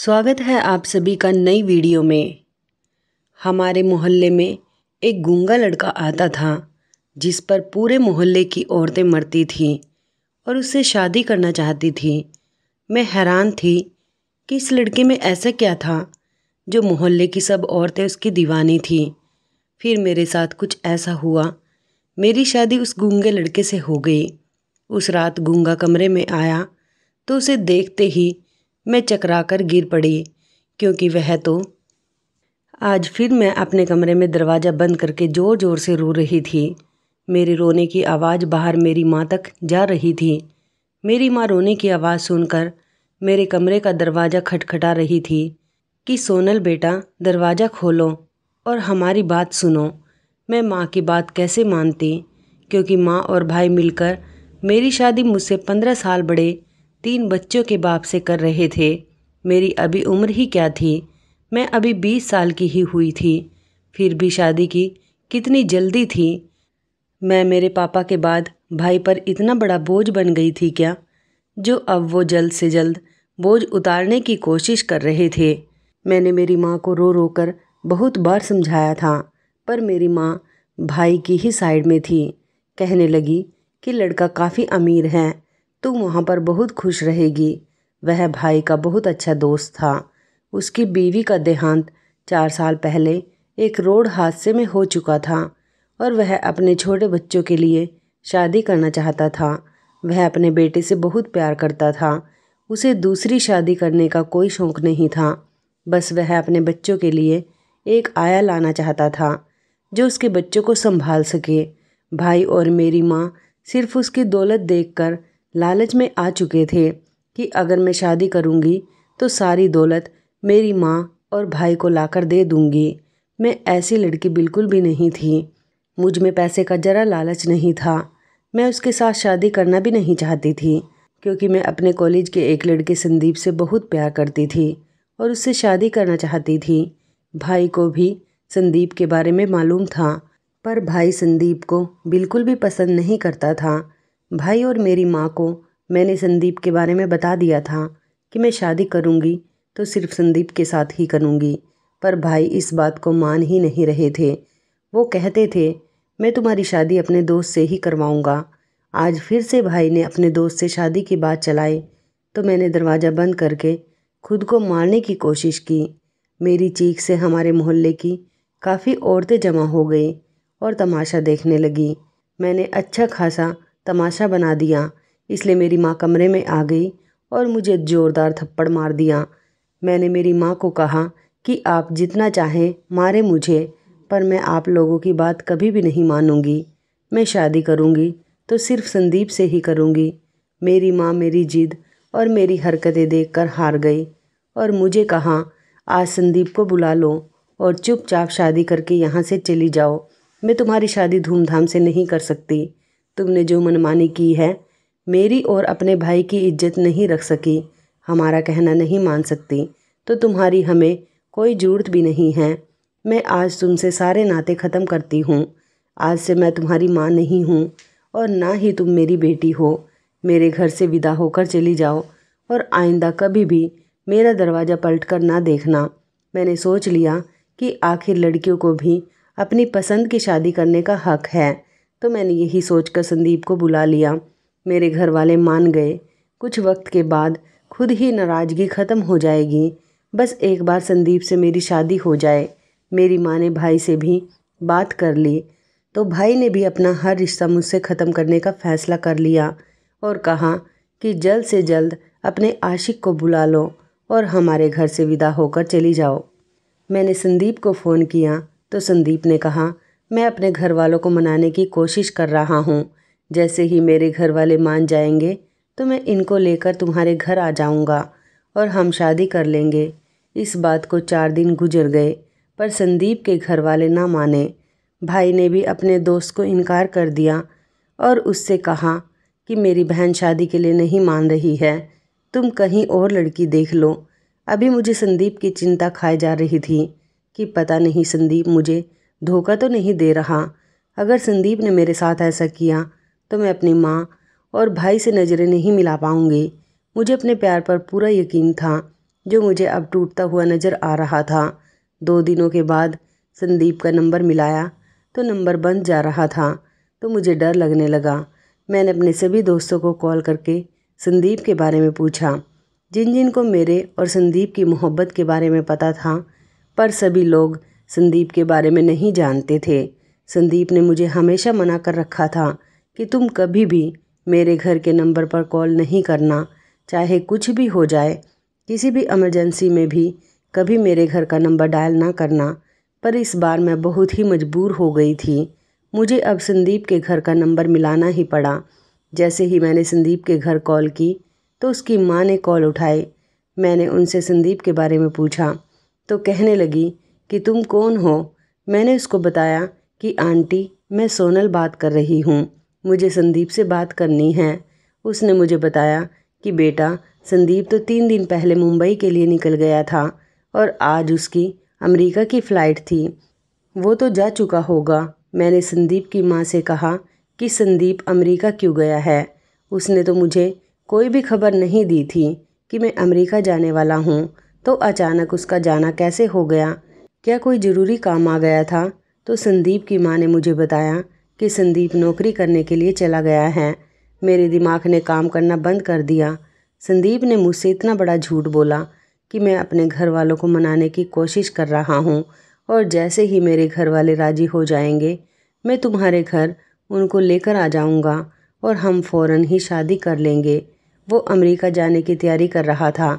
स्वागत है आप सभी का नई वीडियो में हमारे मोहल्ले में एक गूंगा लड़का आता था जिस पर पूरे मोहल्ले की औरतें मरती थीं और उससे शादी करना चाहती थी मैं हैरान थी कि इस लड़के में ऐसा क्या था जो मोहल्ले की सब औरतें उसकी दीवानी थीं फिर मेरे साथ कुछ ऐसा हुआ मेरी शादी उस गूंगे लड़के से हो गई उस रात गूंगा कमरे में आया तो उसे देखते ही मैं चकरा कर गिर पड़ी क्योंकि वह तो आज फिर मैं अपने कमरे में दरवाज़ा बंद करके ज़ोर ज़ोर से रो रही थी मेरे रोने की आवाज़ बाहर मेरी माँ तक जा रही थी मेरी माँ रोने की आवाज़ सुनकर मेरे कमरे का दरवाज़ा खटखटा रही थी कि सोनल बेटा दरवाज़ा खोलो और हमारी बात सुनो मैं माँ की बात कैसे मानती क्योंकि माँ और भाई मिलकर मेरी शादी मुझसे पंद्रह साल बड़े तीन बच्चों के बाप से कर रहे थे मेरी अभी उम्र ही क्या थी मैं अभी बीस साल की ही हुई थी फिर भी शादी की कितनी जल्दी थी मैं मेरे पापा के बाद भाई पर इतना बड़ा बोझ बन गई थी क्या जो अब वो जल्द से जल्द बोझ उतारने की कोशिश कर रहे थे मैंने मेरी माँ को रो रो कर बहुत बार समझाया था पर मेरी माँ भाई की ही साइड में थी कहने लगी कि लड़का काफ़ी अमीर है तू वहाँ पर बहुत खुश रहेगी वह भाई का बहुत अच्छा दोस्त था उसकी बीवी का देहांत चार साल पहले एक रोड हादसे में हो चुका था और वह अपने छोटे बच्चों के लिए शादी करना चाहता था वह अपने बेटे से बहुत प्यार करता था उसे दूसरी शादी करने का कोई शौक नहीं था बस वह अपने बच्चों के लिए एक आया लाना चाहता था जो उसके बच्चों को संभाल सके भाई और मेरी माँ सिर्फ उसकी दौलत देखकर लालच में आ चुके थे कि अगर मैं शादी करूँगी तो सारी दौलत मेरी माँ और भाई को लाकर दे दूंगी मैं ऐसी लड़की बिल्कुल भी नहीं थी मुझ में पैसे का ज़रा लालच नहीं था मैं उसके साथ शादी करना भी नहीं चाहती थी क्योंकि मैं अपने कॉलेज के एक लड़के संदीप से बहुत प्यार करती थी और उससे शादी करना चाहती थी भाई को भी संदीप के बारे में मालूम था पर भाई संदीप को बिल्कुल भी पसंद नहीं करता था भाई और मेरी माँ को मैंने संदीप के बारे में बता दिया था कि मैं शादी करूँगी तो सिर्फ संदीप के साथ ही करूँगी पर भाई इस बात को मान ही नहीं रहे थे वो कहते थे मैं तुम्हारी शादी अपने दोस्त से ही करवाऊँगा आज फिर से भाई ने अपने दोस्त से शादी की बात चलाई तो मैंने दरवाज़ा बंद करके खुद को मारने की कोशिश की मेरी चीख से हमारे मोहल्ले की काफ़ी औरतें जमा हो गई और तमाशा देखने लगी मैंने अच्छा खासा तमाशा बना दिया इसलिए मेरी माँ कमरे में आ गई और मुझे ज़ोरदार थप्पड़ मार दिया मैंने मेरी माँ को कहा कि आप जितना चाहें मारें मुझे पर मैं आप लोगों की बात कभी भी नहीं मानूंगी मैं शादी करूंगी तो सिर्फ संदीप से ही करूंगी मेरी माँ मेरी जिद और मेरी हरकतें देखकर हार गई और मुझे कहा आज संदीप को बुला लो और चुपचाप शादी करके यहाँ से चली जाओ मैं तुम्हारी शादी धूमधाम से नहीं कर सकती तुमने जो मनमानी की है मेरी और अपने भाई की इज्जत नहीं रख सकी हमारा कहना नहीं मान सकती तो तुम्हारी हमें कोई जरूरत भी नहीं है मैं आज तुमसे सारे नाते ख़त्म करती हूँ आज से मैं तुम्हारी माँ नहीं हूँ और ना ही तुम मेरी बेटी हो मेरे घर से विदा होकर चली जाओ और आइंदा कभी भी मेरा दरवाज़ा पलट कर ना देखना मैंने सोच लिया कि आखिर लड़कियों को भी अपनी पसंद की शादी करने का हक है तो मैंने यही सोचकर संदीप को बुला लिया मेरे घर वाले मान गए कुछ वक्त के बाद खुद ही नाराज़गी ख़त्म हो जाएगी बस एक बार संदीप से मेरी शादी हो जाए मेरी माँ ने भाई से भी बात कर ली तो भाई ने भी अपना हर रिश्ता मुझसे ख़त्म करने का फ़ैसला कर लिया और कहा कि जल्द से जल्द अपने आशिक को बुला लो और हमारे घर से विदा होकर चली जाओ मैंने संदीप को फ़ोन किया तो संदीप ने कहा मैं अपने घर वालों को मनाने की कोशिश कर रहा हूँ जैसे ही मेरे घर वाले मान जाएंगे तो मैं इनको लेकर तुम्हारे घर आ जाऊँगा और हम शादी कर लेंगे इस बात को चार दिन गुजर गए पर संदीप के घर वाले ना माने भाई ने भी अपने दोस्त को इनकार कर दिया और उससे कहा कि मेरी बहन शादी के लिए नहीं मान रही है तुम कहीं और लड़की देख लो अभी मुझे संदीप की चिंता खाए जा रही थी कि पता नहीं संदीप मुझे धोखा तो नहीं दे रहा अगर संदीप ने मेरे साथ ऐसा किया तो मैं अपनी माँ और भाई से नज़रें नहीं मिला पाऊँगी मुझे अपने प्यार पर पूरा यकीन था जो मुझे अब टूटता हुआ नज़र आ रहा था दो दिनों के बाद संदीप का नंबर मिलाया तो नंबर बंद जा रहा था तो मुझे डर लगने लगा मैंने अपने सभी दोस्तों को कॉल करके संदीप के बारे में पूछा जिन जिन को मेरे और संदीप की मोहब्बत के बारे में पता था पर सभी लोग संदीप के बारे में नहीं जानते थे संदीप ने मुझे हमेशा मना कर रखा था कि तुम कभी भी मेरे घर के नंबर पर कॉल नहीं करना चाहे कुछ भी हो जाए किसी भी इमरजेंसी में भी कभी मेरे घर का नंबर डायल ना करना पर इस बार मैं बहुत ही मजबूर हो गई थी मुझे अब संदीप के घर का नंबर मिलाना ही पड़ा जैसे ही मैंने संदीप के घर कॉल की तो उसकी माँ ने कॉल उठाई मैंने उनसे संदीप के बारे में पूछा तो कहने लगी कि तुम कौन हो मैंने उसको बताया कि आंटी मैं सोनल बात कर रही हूँ मुझे संदीप से बात करनी है उसने मुझे बताया कि बेटा संदीप तो तीन दिन पहले मुंबई के लिए निकल गया था और आज उसकी अमेरिका की फ़्लाइट थी वो तो जा चुका होगा मैंने संदीप की माँ से कहा कि संदीप अमेरिका क्यों गया है उसने तो मुझे कोई भी खबर नहीं दी थी कि मैं अमेरिका जाने वाला हूँ तो अचानक उसका जाना कैसे हो गया क्या कोई ज़रूरी काम आ गया था तो संदीप की माँ ने मुझे बताया कि संदीप नौकरी करने के लिए चला गया है मेरे दिमाग ने काम करना बंद कर दिया संदीप ने मुझसे इतना बड़ा झूठ बोला कि मैं अपने घर वालों को मनाने की कोशिश कर रहा हूँ और जैसे ही मेरे घर वाले राज़ी हो जाएंगे मैं तुम्हारे घर उनको लेकर आ जाऊँगा और हम फ़ौर ही शादी कर लेंगे वो अमरीका जाने की तैयारी कर रहा था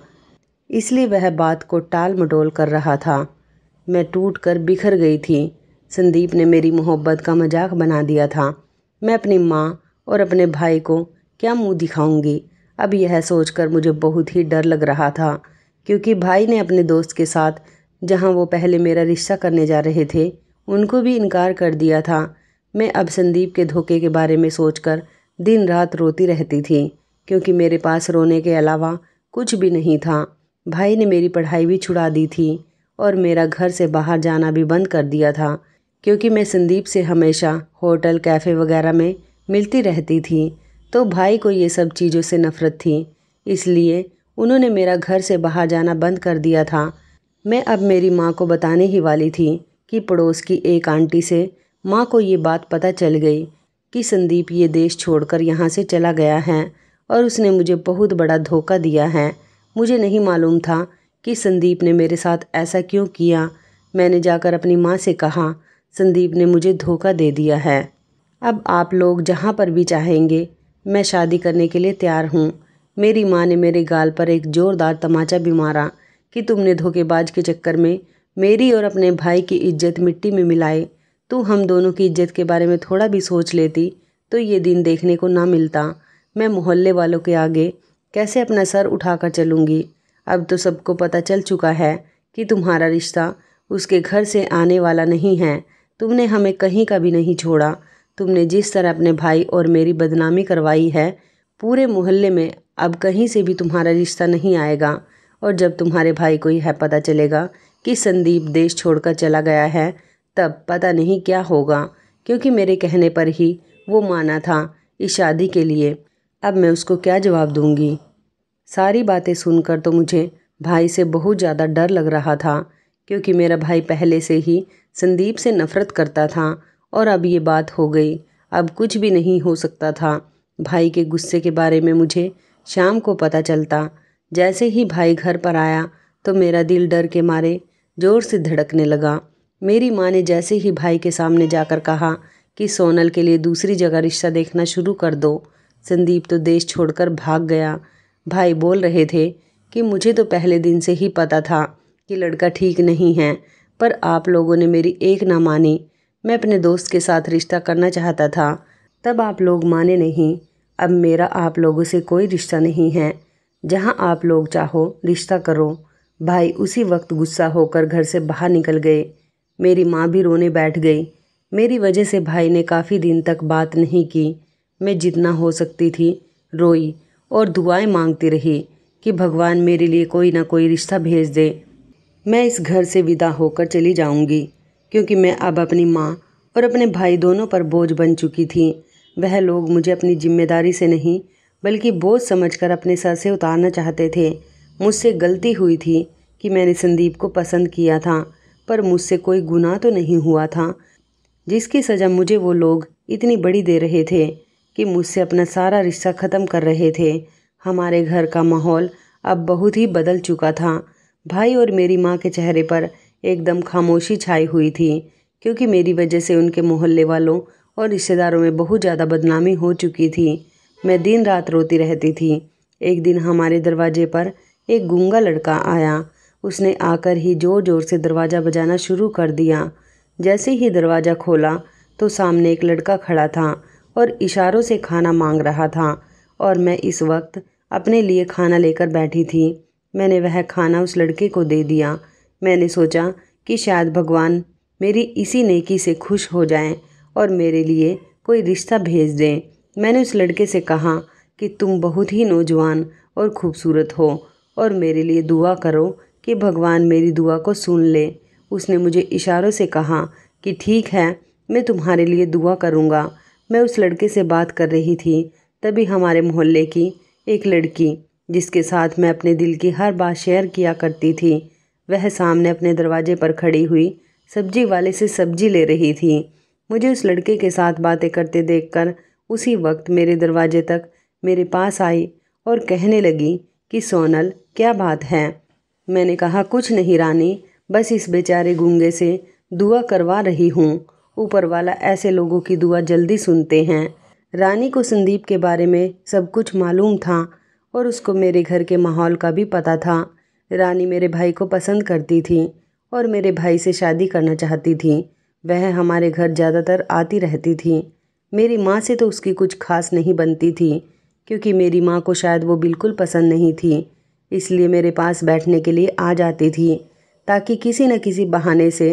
इसलिए वह बात को टाल मटोल कर रहा था मैं टूट कर बिखर गई थी संदीप ने मेरी मोहब्बत का मजाक बना दिया था मैं अपनी माँ और अपने भाई को क्या मुंह दिखाऊंगी अब यह सोचकर मुझे बहुत ही डर लग रहा था क्योंकि भाई ने अपने दोस्त के साथ जहाँ वो पहले मेरा रिश्ता करने जा रहे थे उनको भी इनकार कर दिया था मैं अब संदीप के धोखे के बारे में सोचकर दिन रात रोती रहती थी क्योंकि मेरे पास रोने के अलावा कुछ भी नहीं था भाई ने मेरी पढ़ाई भी छुड़ा दी थी और मेरा घर से बाहर जाना भी बंद कर दिया था क्योंकि मैं संदीप से हमेशा होटल कैफ़े वगैरह में मिलती रहती थी तो भाई को ये सब चीज़ों से नफ़रत थी इसलिए उन्होंने मेरा घर से बाहर जाना बंद कर दिया था मैं अब मेरी माँ को बताने ही वाली थी कि पड़ोस की एक आंटी से माँ को ये बात पता चल गई कि संदीप ये देश छोड़कर यहाँ से चला गया है और उसने मुझे बहुत बड़ा धोखा दिया है मुझे नहीं मालूम था कि संदीप ने मेरे साथ ऐसा क्यों किया मैंने जाकर अपनी माँ से कहा संदीप ने मुझे धोखा दे दिया है अब आप लोग जहाँ पर भी चाहेंगे मैं शादी करने के लिए तैयार हूँ मेरी माँ ने मेरे गाल पर एक ज़ोरदार तमाचा भी मारा कि तुमने धोखेबाज के चक्कर में मेरी और अपने भाई की इज्जत मिट्टी में मिलाए तू तो हम दोनों की इज्जत के बारे में थोड़ा भी सोच लेती तो ये दिन देखने को ना मिलता मैं मोहल्ले वालों के आगे कैसे अपना सर उठाकर चलूँगी अब तो सबको पता चल चुका है कि तुम्हारा रिश्ता उसके घर से आने वाला नहीं है तुमने हमें कहीं का भी नहीं छोड़ा तुमने जिस तरह अपने भाई और मेरी बदनामी करवाई है पूरे मोहल्ले में अब कहीं से भी तुम्हारा रिश्ता नहीं आएगा और जब तुम्हारे भाई को यह पता चलेगा कि संदीप देश छोड़कर चला गया है तब पता नहीं क्या होगा क्योंकि मेरे कहने पर ही वो माना था इस शादी के लिए अब मैं उसको क्या जवाब दूंगी सारी बातें सुनकर तो मुझे भाई से बहुत ज़्यादा डर लग रहा था क्योंकि मेरा भाई पहले से ही संदीप से नफ़रत करता था और अब ये बात हो गई अब कुछ भी नहीं हो सकता था भाई के गुस्से के बारे में मुझे शाम को पता चलता जैसे ही भाई घर पर आया तो मेरा दिल डर के मारे ज़ोर से धड़कने लगा मेरी माँ ने जैसे ही भाई के सामने जाकर कहा कि सोनल के लिए दूसरी जगह रिश्ता देखना शुरू कर दो संदीप तो देश छोड़कर भाग गया भाई बोल रहे थे कि मुझे तो पहले दिन से ही पता था कि लड़का ठीक नहीं है पर आप लोगों ने मेरी एक ना मानी मैं अपने दोस्त के साथ रिश्ता करना चाहता था तब आप लोग माने नहीं अब मेरा आप लोगों से कोई रिश्ता नहीं है जहाँ आप लोग चाहो रिश्ता करो भाई उसी वक्त गुस्सा होकर घर से बाहर निकल गए मेरी माँ भी रोने बैठ गई मेरी वजह से भाई ने काफ़ी दिन तक बात नहीं की मैं जितना हो सकती थी रोई और दुआएं मांगती रही कि भगवान मेरे लिए कोई ना कोई रिश्ता भेज दे मैं इस घर से विदा होकर चली जाऊंगी क्योंकि मैं अब अपनी माँ और अपने भाई दोनों पर बोझ बन चुकी थी वह लोग मुझे अपनी जिम्मेदारी से नहीं बल्कि बोझ समझकर अपने सर से उतारना चाहते थे मुझसे गलती हुई थी कि मैंने संदीप को पसंद किया था पर मुझसे कोई गुनाह तो नहीं हुआ था जिसकी सज़ा मुझे वो लोग इतनी बड़ी दे रहे थे कि मुझसे अपना सारा रिश्ता ख़त्म कर रहे थे हमारे घर का माहौल अब बहुत ही बदल चुका था भाई और मेरी माँ के चेहरे पर एकदम खामोशी छाई हुई थी क्योंकि मेरी वजह से उनके मोहल्ले वालों और रिश्तेदारों में बहुत ज़्यादा बदनामी हो चुकी थी मैं दिन रात रोती रहती थी एक दिन हमारे दरवाजे पर एक गूंगा लड़का आया उसने आकर ही ज़ोर ज़ोर से दरवाज़ा बजाना शुरू कर दिया जैसे ही दरवाज़ा खोला तो सामने एक लड़का खड़ा था और इशारों से खाना मांग रहा था और मैं इस वक्त अपने लिए खाना लेकर बैठी थी मैंने वह खाना उस लड़के को दे दिया मैंने सोचा कि शायद भगवान मेरी इसी नेकी से खुश हो जाएं और मेरे लिए कोई रिश्ता भेज दें मैंने उस लड़के से कहा कि तुम बहुत ही नौजवान और खूबसूरत हो और मेरे लिए दुआ करो कि भगवान मेरी दुआ को सुन ले उसने मुझे इशारों से कहा कि ठीक है मैं तुम्हारे लिए दुआ करूँगा मैं उस लड़के से बात कर रही थी तभी हमारे मोहल्ले की एक लड़की जिसके साथ मैं अपने दिल की हर बात शेयर किया करती थी वह सामने अपने दरवाजे पर खड़ी हुई सब्जी वाले से सब्जी ले रही थी मुझे उस लड़के के साथ बातें करते देखकर उसी वक्त मेरे दरवाजे तक मेरे पास आई और कहने लगी कि सोनल क्या बात है मैंने कहा कुछ नहीं रानी बस इस बेचारे गूंगे से दुआ करवा रही हूँ ऊपर वाला ऐसे लोगों की दुआ जल्दी सुनते हैं रानी को संदीप के बारे में सब कुछ मालूम था और उसको मेरे घर के माहौल का भी पता था रानी मेरे भाई को पसंद करती थी और मेरे भाई से शादी करना चाहती थी वह हमारे घर ज़्यादातर आती रहती थी मेरी माँ से तो उसकी कुछ खास नहीं बनती थी क्योंकि मेरी माँ को शायद वो बिल्कुल पसंद नहीं थी इसलिए मेरे पास बैठने के लिए आ जाती थी ताकि किसी न किसी बहाने से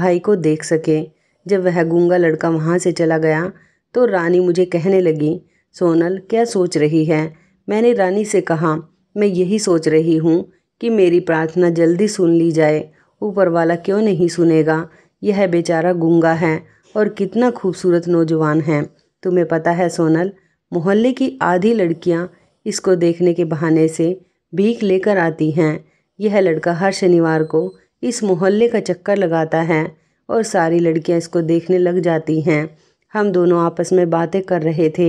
भाई को देख सके जब वह गूंगा लड़का वहाँ से चला गया तो रानी मुझे कहने लगी सोनल क्या सोच रही है मैंने रानी से कहा मैं यही सोच रही हूँ कि मेरी प्रार्थना जल्दी सुन ली जाए ऊपर वाला क्यों नहीं सुनेगा यह बेचारा गूंगा है और कितना खूबसूरत नौजवान है तुम्हें पता है सोनल मोहल्ले की आधी लड़कियाँ इसको देखने के बहाने से भीख लेकर आती हैं यह लड़का हर शनिवार को इस मोहल्ले का चक्कर लगाता है और सारी लड़कियां इसको देखने लग जाती हैं हम दोनों आपस में बातें कर रहे थे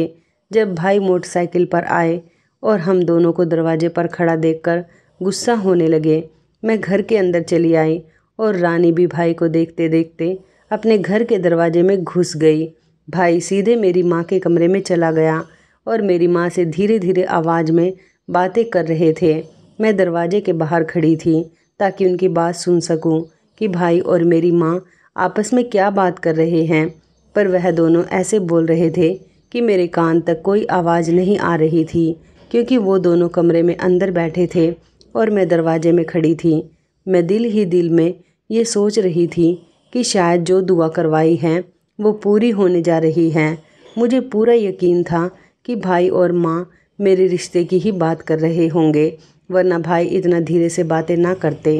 जब भाई मोटरसाइकिल पर आए और हम दोनों को दरवाजे पर खड़ा देखकर गुस्सा होने लगे मैं घर के अंदर चली आई और रानी भी भाई को देखते देखते अपने घर के दरवाजे में घुस गई भाई सीधे मेरी माँ के कमरे में चला गया और मेरी माँ से धीरे धीरे आवाज़ में बातें कर रहे थे मैं दरवाजे के बाहर खड़ी थी ताकि उनकी बात सुन सकूं कि भाई और मेरी माँ आपस में क्या बात कर रहे हैं पर वह दोनों ऐसे बोल रहे थे कि मेरे कान तक कोई आवाज़ नहीं आ रही थी क्योंकि वो दोनों कमरे में अंदर बैठे थे और मैं दरवाजे में खड़ी थी मैं दिल ही दिल में ये सोच रही थी कि शायद जो दुआ करवाई है वो पूरी होने जा रही है मुझे पूरा यकीन था कि भाई और माँ मेरे रिश्ते की ही बात कर रहे होंगे वरना भाई इतना धीरे से बातें ना करते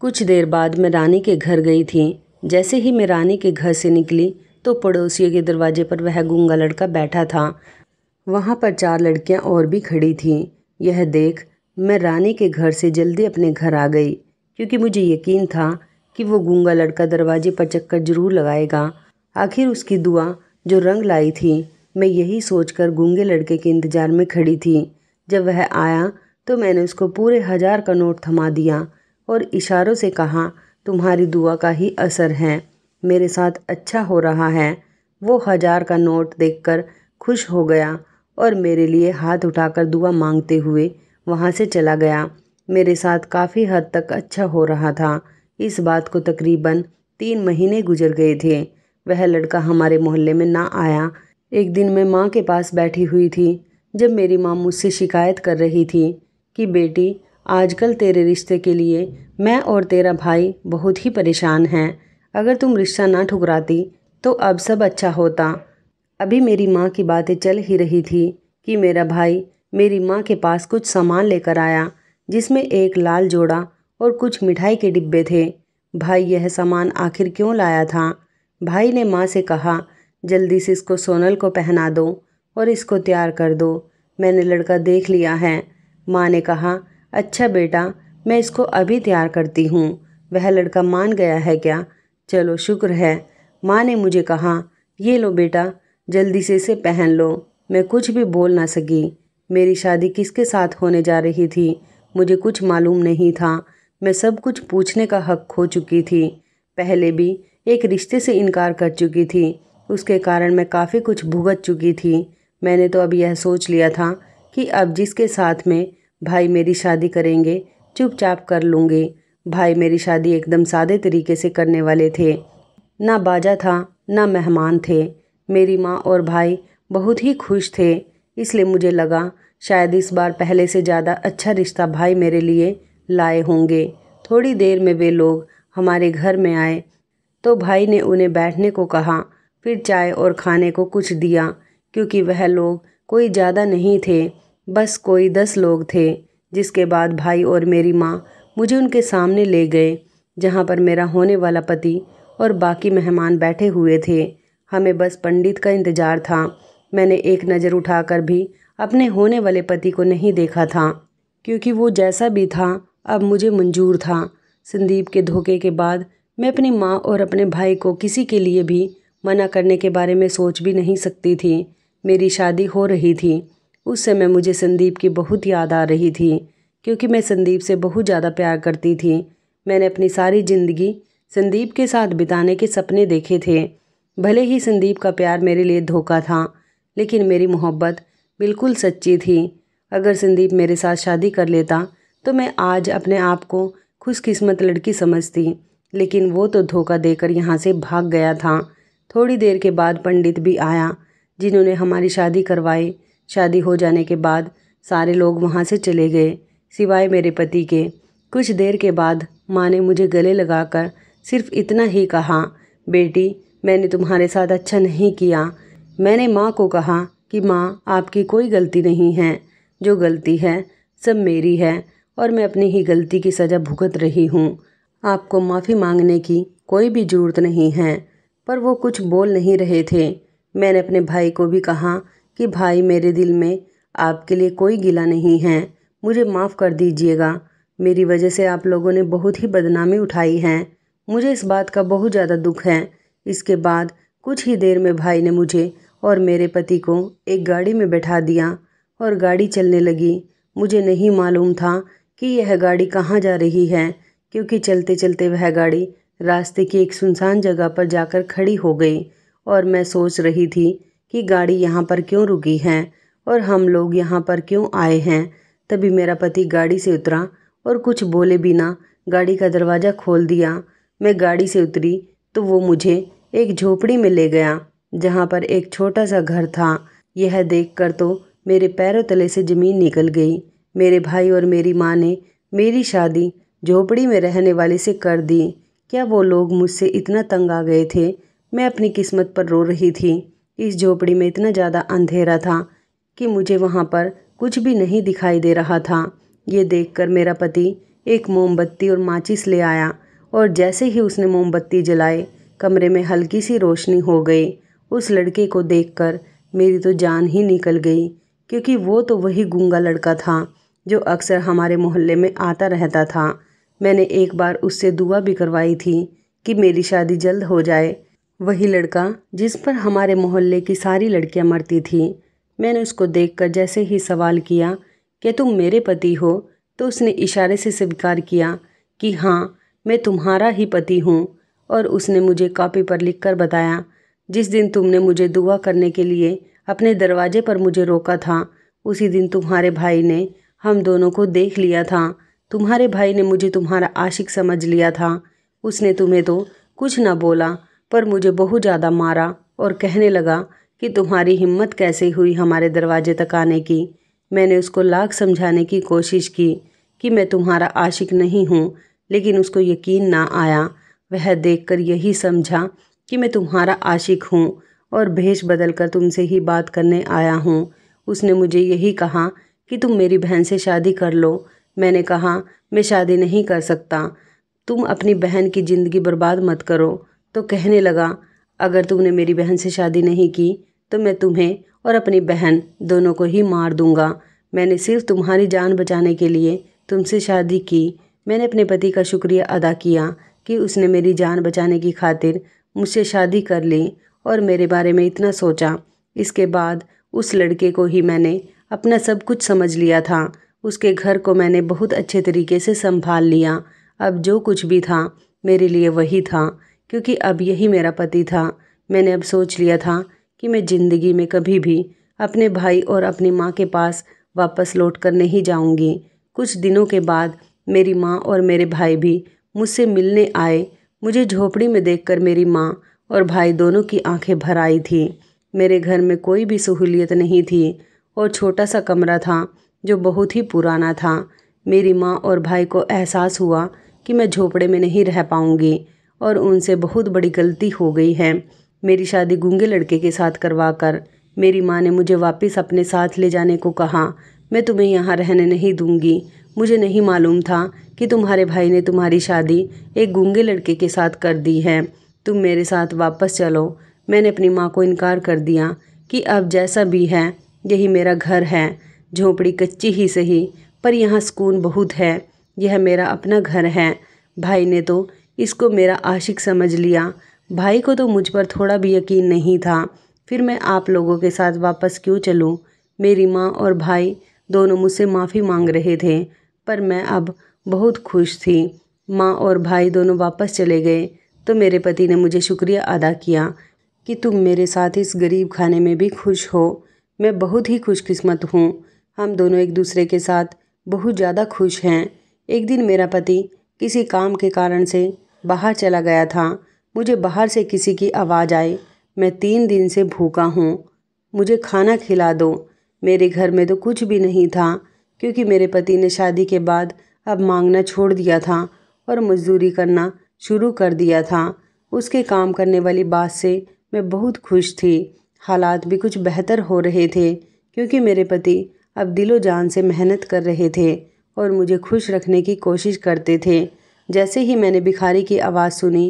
कुछ देर बाद मैं रानी के घर गई थी जैसे ही मैं रानी के घर से निकली तो पड़ोसियों के दरवाजे पर वह गूंगा लड़का बैठा था वहाँ पर चार लड़कियाँ और भी खड़ी थीं यह देख मैं रानी के घर से जल्दी अपने घर आ गई क्योंकि मुझे यकीन था कि वो गूंगा लड़का दरवाजे पर चक्कर जरूर लगाएगा आखिर उसकी दुआ जो रंग लाई थी मैं यही सोचकर गूंगे लड़के के इंतज़ार में खड़ी थी जब वह आया तो मैंने उसको पूरे हजार का नोट थमा दिया और इशारों से कहा तुम्हारी दुआ का ही असर है मेरे साथ अच्छा हो रहा है वो हज़ार का नोट देखकर खुश हो गया और मेरे लिए हाथ उठाकर दुआ मांगते हुए वहाँ से चला गया मेरे साथ काफ़ी हद तक अच्छा हो रहा था इस बात को तकरीबन तीन महीने गुजर गए थे वह लड़का हमारे मोहल्ले में ना आया एक दिन मैं माँ के पास बैठी हुई थी जब मेरी माँ मुझसे शिकायत कर रही थी कि बेटी आजकल तेरे रिश्ते के लिए मैं और तेरा भाई बहुत ही परेशान हैं अगर तुम रिश्ता ना ठुकराती तो अब सब अच्छा होता अभी मेरी माँ की बातें चल ही रही थी कि मेरा भाई मेरी माँ के पास कुछ सामान लेकर आया जिसमें एक लाल जोड़ा और कुछ मिठाई के डिब्बे थे भाई यह सामान आखिर क्यों लाया था भाई ने माँ से कहा जल्दी से इसको सोनल को पहना दो और इसको तैयार कर दो मैंने लड़का देख लिया है माँ ने कहा अच्छा बेटा मैं इसको अभी तैयार करती हूँ वह लड़का मान गया है क्या चलो शुक्र है माँ ने मुझे कहा ये लो बेटा जल्दी से इसे पहन लो मैं कुछ भी बोल ना सकी मेरी शादी किसके साथ होने जा रही थी मुझे कुछ मालूम नहीं था मैं सब कुछ पूछने का हक खो चुकी थी पहले भी एक रिश्ते से इनकार कर चुकी थी उसके कारण मैं काफ़ी कुछ भुगत चुकी थी मैंने तो अब यह सोच लिया था कि अब जिसके साथ में भाई मेरी शादी करेंगे चुपचाप कर लूँगी भाई मेरी शादी एकदम सादे तरीके से करने वाले थे ना बाजा था ना मेहमान थे मेरी माँ और भाई बहुत ही खुश थे इसलिए मुझे लगा शायद इस बार पहले से ज़्यादा अच्छा रिश्ता भाई मेरे लिए लाए होंगे थोड़ी देर में वे लोग हमारे घर में आए तो भाई ने उन्हें बैठने को कहा फिर चाय और खाने को कुछ दिया क्योंकि वह लोग कोई ज़्यादा नहीं थे बस कोई दस लोग थे जिसके बाद भाई और मेरी माँ मुझे उनके सामने ले गए जहाँ पर मेरा होने वाला पति और बाकी मेहमान बैठे हुए थे हमें बस पंडित का इंतज़ार था मैंने एक नज़र उठाकर भी अपने होने वाले पति को नहीं देखा था क्योंकि वो जैसा भी था अब मुझे मंजूर था संदीप के धोखे के बाद मैं अपनी माँ और अपने भाई को किसी के लिए भी मना करने के बारे में सोच भी नहीं सकती थी मेरी शादी हो रही थी उस समय मुझे संदीप की बहुत याद आ रही थी क्योंकि मैं संदीप से बहुत ज़्यादा प्यार करती थी मैंने अपनी सारी ज़िंदगी संदीप के साथ बिताने के सपने देखे थे भले ही संदीप का प्यार मेरे लिए धोखा था लेकिन मेरी मोहब्बत बिल्कुल सच्ची थी अगर संदीप मेरे साथ शादी कर लेता तो मैं आज अपने आप को खुशकिस्मत लड़की समझती लेकिन वो तो धोखा देकर यहाँ से भाग गया था थोड़ी देर के बाद पंडित भी आया जिन्होंने हमारी शादी करवाई शादी हो जाने के बाद सारे लोग वहाँ से चले गए सिवाय मेरे पति के कुछ देर के बाद माँ ने मुझे गले लगाकर सिर्फ इतना ही कहा बेटी मैंने तुम्हारे साथ अच्छा नहीं किया मैंने माँ को कहा कि माँ आपकी कोई गलती नहीं है जो गलती है सब मेरी है और मैं अपनी ही गलती की सज़ा भुगत रही हूँ आपको माफ़ी मांगने की कोई भी ज़रूरत नहीं है पर वो कुछ बोल नहीं रहे थे मैंने अपने भाई को भी कहा कि भाई मेरे दिल में आपके लिए कोई गिला नहीं है मुझे माफ़ कर दीजिएगा मेरी वजह से आप लोगों ने बहुत ही बदनामी उठाई है मुझे इस बात का बहुत ज़्यादा दुख है इसके बाद कुछ ही देर में भाई ने मुझे और मेरे पति को एक गाड़ी में बैठा दिया और गाड़ी चलने लगी मुझे नहीं मालूम था कि यह गाड़ी कहाँ जा रही है क्योंकि चलते चलते वह गाड़ी रास्ते की एक सुनसान जगह पर जाकर खड़ी हो गई और मैं सोच रही थी कि गाड़ी यहाँ पर क्यों रुकी है और हम लोग यहाँ पर क्यों आए हैं तभी मेरा पति गाड़ी से उतरा और कुछ बोले बिना गाड़ी का दरवाज़ा खोल दिया मैं गाड़ी से उतरी तो वो मुझे एक झोपड़ी में ले गया जहाँ पर एक छोटा सा घर था यह देखकर तो मेरे पैरों तले से ज़मीन निकल गई मेरे भाई और मेरी माँ ने मेरी शादी झोपड़ी में रहने वाले से कर दी क्या वो लोग मुझसे इतना तंग आ गए थे मैं अपनी किस्मत पर रो रही थी इस झोपड़ी में इतना ज़्यादा अंधेरा था कि मुझे वहाँ पर कुछ भी नहीं दिखाई दे रहा था ये देखकर मेरा पति एक मोमबत्ती और माचिस ले आया और जैसे ही उसने मोमबत्ती जलाए कमरे में हल्की सी रोशनी हो गई उस लड़के को देखकर मेरी तो जान ही निकल गई क्योंकि वो तो वही गूंगा लड़का था जो अक्सर हमारे मोहल्ले में आता रहता था मैंने एक बार उससे दुआ भी करवाई थी कि मेरी शादी जल्द हो जाए वही लड़का जिस पर हमारे मोहल्ले की सारी लड़कियां मरती थीं मैंने उसको देखकर जैसे ही सवाल किया कि तुम मेरे पति हो तो उसने इशारे से स्वीकार किया कि हाँ मैं तुम्हारा ही पति हूँ और उसने मुझे कॉपी पर लिखकर बताया जिस दिन तुमने मुझे दुआ करने के लिए अपने दरवाजे पर मुझे रोका था उसी दिन तुम्हारे भाई ने हम दोनों को देख लिया था तुम्हारे भाई ने मुझे तुम्हारा आशिक समझ लिया था उसने तुम्हें तो कुछ ना बोला पर मुझे बहुत ज़्यादा मारा और कहने लगा कि तुम्हारी हिम्मत कैसे हुई हमारे दरवाजे तक आने की मैंने उसको लाख समझाने की कोशिश की कि मैं तुम्हारा आशिक नहीं हूँ लेकिन उसको यकीन ना आया वह देखकर यही समझा कि मैं तुम्हारा आशिक हूँ और भेष बदल कर तुमसे ही बात करने आया हूँ उसने मुझे यही कहा कि तुम मेरी बहन से शादी कर लो मैंने कहा मैं शादी नहीं कर सकता तुम अपनी बहन की ज़िंदगी बर्बाद मत करो तो कहने लगा अगर तुमने मेरी बहन से शादी नहीं की तो मैं तुम्हें और अपनी बहन दोनों को ही मार दूंगा मैंने सिर्फ तुम्हारी जान बचाने के लिए तुमसे शादी की मैंने अपने पति का शुक्रिया अदा किया कि उसने मेरी जान बचाने की खातिर मुझसे शादी कर ली और मेरे बारे में इतना सोचा इसके बाद उस लड़के को ही मैंने अपना सब कुछ समझ लिया था उसके घर को मैंने बहुत अच्छे तरीके से संभाल लिया अब जो कुछ भी था मेरे लिए वही था क्योंकि अब यही मेरा पति था मैंने अब सोच लिया था कि मैं ज़िंदगी में कभी भी अपने भाई और अपनी माँ के पास वापस लौट कर नहीं जाऊँगी कुछ दिनों के बाद मेरी माँ और मेरे भाई भी मुझसे मिलने आए मुझे झोपड़ी में देखकर मेरी माँ और भाई दोनों की आंखें भर आई थी मेरे घर में कोई भी सहूलियत नहीं थी और छोटा सा कमरा था जो बहुत ही पुराना था मेरी माँ और भाई को एहसास हुआ कि मैं झोपड़े में नहीं रह पाऊँगी और उनसे बहुत बड़ी गलती हो गई है मेरी शादी गूंगे लड़के के साथ करवा कर मेरी माँ ने मुझे वापस अपने साथ ले जाने को कहा मैं तुम्हें यहाँ रहने नहीं दूंगी मुझे नहीं मालूम था कि तुम्हारे भाई ने तुम्हारी शादी एक गूंगे लड़के के साथ कर दी है तुम मेरे साथ वापस चलो मैंने अपनी माँ को इनकार कर दिया कि अब जैसा भी है यही मेरा घर है झोपड़ी कच्ची ही सही पर यहाँ सुकून बहुत है यह मेरा अपना घर है भाई ने तो इसको मेरा आशिक समझ लिया भाई को तो मुझ पर थोड़ा भी यकीन नहीं था फिर मैं आप लोगों के साथ वापस क्यों चलूँ मेरी माँ और भाई दोनों मुझसे माफ़ी मांग रहे थे पर मैं अब बहुत खुश थी माँ और भाई दोनों वापस चले गए तो मेरे पति ने मुझे शुक्रिया अदा किया कि तुम मेरे साथ इस गरीब खाने में भी खुश हो मैं बहुत ही खुशकिस्मत हूँ हम दोनों एक दूसरे के साथ बहुत ज़्यादा खुश हैं एक दिन मेरा पति किसी काम के कारण से बाहर चला गया था मुझे बाहर से किसी की आवाज़ आई मैं तीन दिन से भूखा हूँ मुझे खाना खिला दो मेरे घर में तो कुछ भी नहीं था क्योंकि मेरे पति ने शादी के बाद अब मांगना छोड़ दिया था और मजदूरी करना शुरू कर दिया था उसके काम करने वाली बात से मैं बहुत खुश थी हालात भी कुछ बेहतर हो रहे थे क्योंकि मेरे पति अब दिलो जान से मेहनत कर रहे थे और मुझे खुश रखने की कोशिश करते थे जैसे ही मैंने भिखारी की आवाज़ सुनी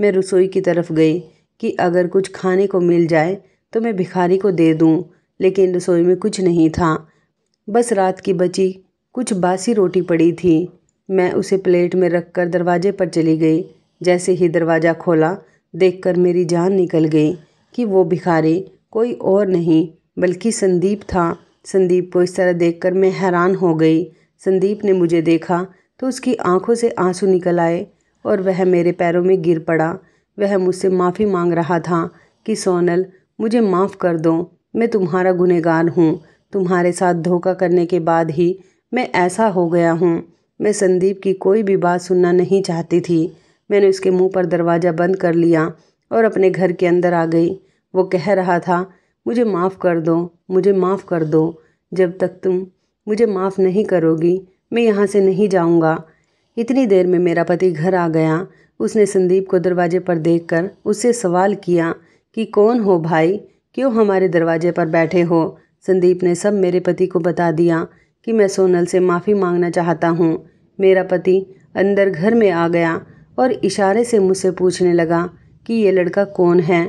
मैं रसोई की तरफ गई कि अगर कुछ खाने को मिल जाए तो मैं भिखारी को दे दूँ लेकिन रसोई में कुछ नहीं था बस रात की बची कुछ बासी रोटी पड़ी थी मैं उसे प्लेट में रखकर दरवाजे पर चली गई जैसे ही दरवाज़ा खोला देखकर मेरी जान निकल गई कि वो भिखारी कोई और नहीं बल्कि संदीप था संदीप को इस तरह देखकर मैं हैरान हो गई संदीप ने मुझे देखा तो उसकी आंखों से आंसू निकल आए और वह मेरे पैरों में गिर पड़ा वह मुझसे माफ़ी मांग रहा था कि सोनल मुझे माफ़ कर दो मैं तुम्हारा गुनहगार हूँ तुम्हारे साथ धोखा करने के बाद ही मैं ऐसा हो गया हूँ मैं संदीप की कोई भी बात सुनना नहीं चाहती थी मैंने उसके मुंह पर दरवाज़ा बंद कर लिया और अपने घर के अंदर आ गई वो कह रहा था मुझे माफ़ कर दो मुझे माफ़ कर दो जब तक तुम मुझे माफ़ नहीं करोगी मैं यहाँ से नहीं जाऊँगा इतनी देर में मेरा पति घर आ गया उसने संदीप को दरवाजे पर देखकर उससे सवाल किया कि कौन हो भाई क्यों हमारे दरवाजे पर बैठे हो संदीप ने सब मेरे पति को बता दिया कि मैं सोनल से माफ़ी मांगना चाहता हूँ मेरा पति अंदर घर में आ गया और इशारे से मुझसे पूछने लगा कि यह लड़का कौन है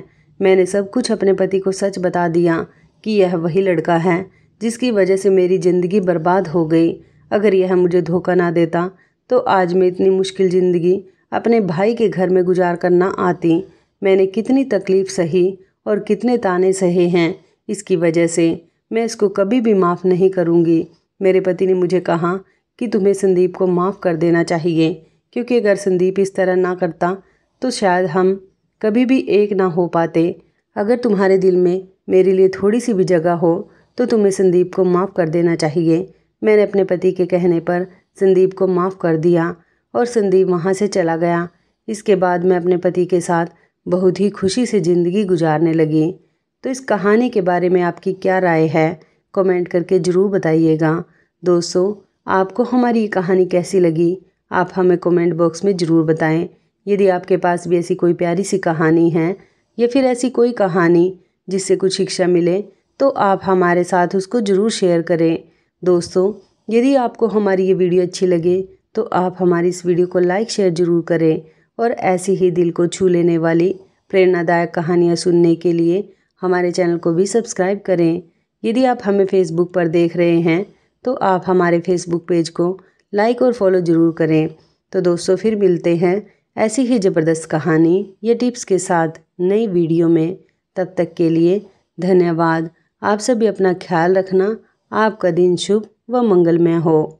मैंने सब कुछ अपने पति को सच बता दिया कि यह वही लड़का है जिसकी वजह से मेरी ज़िंदगी बर्बाद हो गई अगर यह मुझे धोखा ना देता तो आज मैं इतनी मुश्किल ज़िंदगी अपने भाई के घर में गुजार कर ना आती मैंने कितनी तकलीफ़ सही और कितने ताने सहे हैं इसकी वजह से मैं इसको कभी भी माफ़ नहीं करूँगी मेरे पति ने मुझे कहा कि तुम्हें संदीप को माफ़ कर देना चाहिए क्योंकि अगर संदीप इस तरह ना करता तो शायद हम कभी भी एक ना हो पाते अगर तुम्हारे दिल में मेरे लिए थोड़ी सी भी जगह हो तो तुम्हें संदीप को माफ़ कर देना चाहिए मैंने अपने पति के कहने पर संदीप को माफ़ कर दिया और संदीप वहाँ से चला गया इसके बाद मैं अपने पति के साथ बहुत ही खुशी से ज़िंदगी गुजारने लगी तो इस कहानी के बारे में आपकी क्या राय है कमेंट करके ज़रूर बताइएगा दोस्तों आपको हमारी ये कहानी कैसी लगी आप हमें कमेंट बॉक्स में ज़रूर बताएं यदि आपके पास भी ऐसी कोई प्यारी सी कहानी है या फिर ऐसी कोई कहानी जिससे कुछ शिक्षा मिले तो आप हमारे साथ उसको ज़रूर शेयर करें दोस्तों यदि आपको हमारी ये वीडियो अच्छी लगे तो आप हमारी इस वीडियो को लाइक शेयर ज़रूर करें और ऐसी ही दिल को छू लेने वाली प्रेरणादायक कहानियाँ सुनने के लिए हमारे चैनल को भी सब्सक्राइब करें यदि आप हमें फेसबुक पर देख रहे हैं तो आप हमारे फेसबुक पेज को लाइक और फॉलो ज़रूर करें तो दोस्तों फिर मिलते हैं ऐसी ही ज़बरदस्त कहानी या टिप्स के साथ नई वीडियो में तब तक के लिए धन्यवाद आप सभी अपना ख्याल रखना आपका दिन शुभ व मंगलमय हो